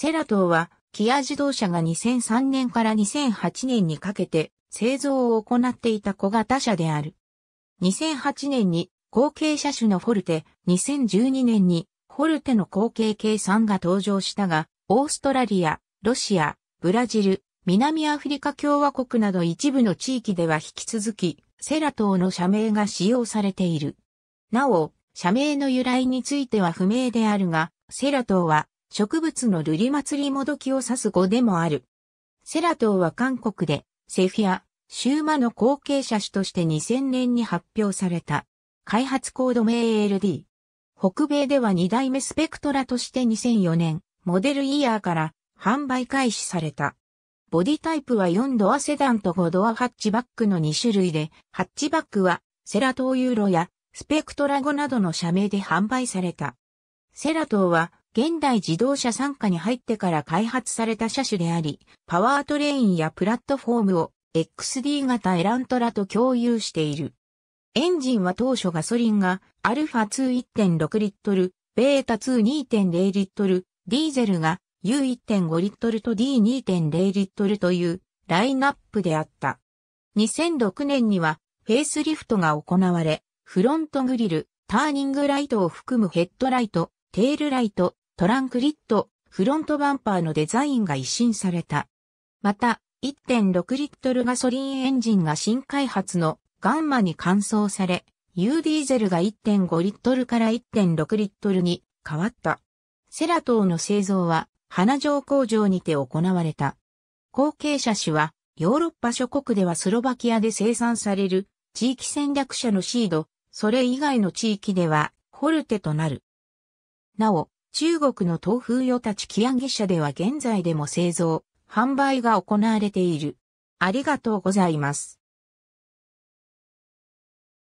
セラトーは、キア自動車が2003年から2008年にかけて製造を行っていた小型車である。2008年に後継車種のフォルテ、2012年にフォルテの後継計算が登場したが、オーストラリア、ロシア、ブラジル、南アフリカ共和国など一部の地域では引き続き、セラトーの社名が使用されている。なお、社名の由来については不明であるが、セラトーは植物の瑠璃祭りもどきを指す語でもある。セラトは韓国で、セフィア、シューマの後継者種として2000年に発表された。開発コード名 ALD。北米では2代目スペクトラとして2004年、モデルイヤーから販売開始された。ボディタイプは4ドアセダンと5ドアハッチバックの2種類で、ハッチバックはセラトユーロやスペクトラ語などの社名で販売された。セラトは現代自動車参加に入ってから開発された車種であり、パワートレインやプラットフォームを XD 型エラントラと共有している。エンジンは当初ガソリンが α21.6 リットル、β22.0 リットル、ディーゼルが U1.5 リットルと D2.0 リットルというラインナップであった。2006年にはフェイスリフトが行われ、フロントグリル、ターニングライトを含むヘッドライト、テールライト、トランクリット、フロントバンパーのデザインが一新された。また、1.6リットルガソリンエンジンが新開発のガンマに換装され、U ディーゼルが1.5リットルから1.6リットルに変わった。セラ等の製造は花城工場にて行われた。後継者種はヨーロッパ諸国ではスロバキアで生産される地域戦略者のシード、それ以外の地域ではホルテとなる。なお、中国の東風与たちキアン社では現在でも製造、販売が行われている。ありがとうございます。